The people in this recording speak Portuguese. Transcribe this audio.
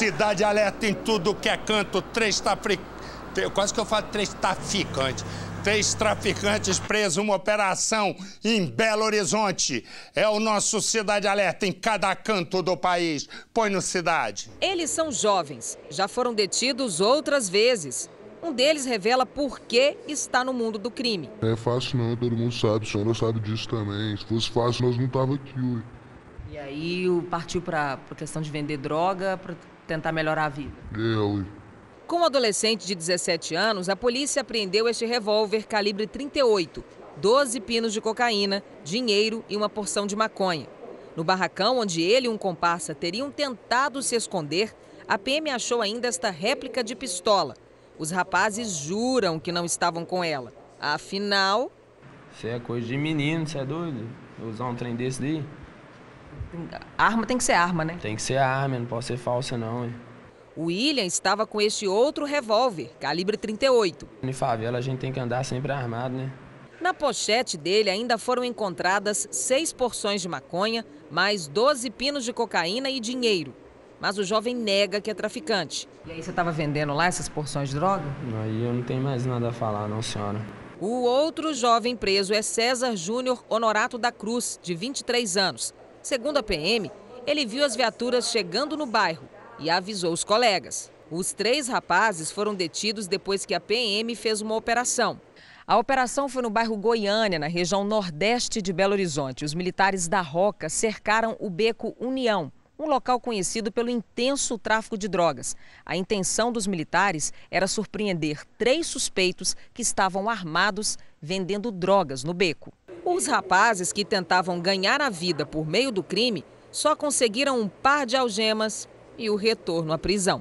Cidade Alerta em tudo que é canto, três traficantes. Quase que eu falo três traficantes. Três traficantes presos, uma operação em Belo Horizonte. É o nosso Cidade Alerta em cada canto do país. Põe no Cidade. Eles são jovens, já foram detidos outras vezes. Um deles revela por que está no mundo do crime. Não é fácil não, todo mundo sabe, a senhora sabe disso também. Se fosse fácil, nós não tava aqui hoje. E aí partiu para a questão de vender droga, tentar melhorar a vida. Ele. Com um adolescente de 17 anos, a polícia apreendeu este revólver calibre 38, 12 pinos de cocaína, dinheiro e uma porção de maconha. No barracão onde ele e um comparsa teriam tentado se esconder, a PM achou ainda esta réplica de pistola. Os rapazes juram que não estavam com ela. Afinal. Isso é coisa de menino, você é doido? Usar um trem desse aí. Arma tem que ser arma, né? Tem que ser arma, não pode ser falsa, não. Hein? O William estava com este outro revólver, calibre 38. Em favela a gente tem que andar sempre armado, né? Na pochete dele ainda foram encontradas seis porções de maconha, mais 12 pinos de cocaína e dinheiro. Mas o jovem nega que é traficante. E aí você estava vendendo lá essas porções de droga? Aí eu não tenho mais nada a falar, não, senhora. O outro jovem preso é César Júnior Honorato da Cruz, de 23 anos. Segundo a PM, ele viu as viaturas chegando no bairro e avisou os colegas. Os três rapazes foram detidos depois que a PM fez uma operação. A operação foi no bairro Goiânia, na região nordeste de Belo Horizonte. Os militares da Roca cercaram o beco União, um local conhecido pelo intenso tráfico de drogas. A intenção dos militares era surpreender três suspeitos que estavam armados vendendo drogas no beco. Os rapazes que tentavam ganhar a vida por meio do crime só conseguiram um par de algemas e o retorno à prisão.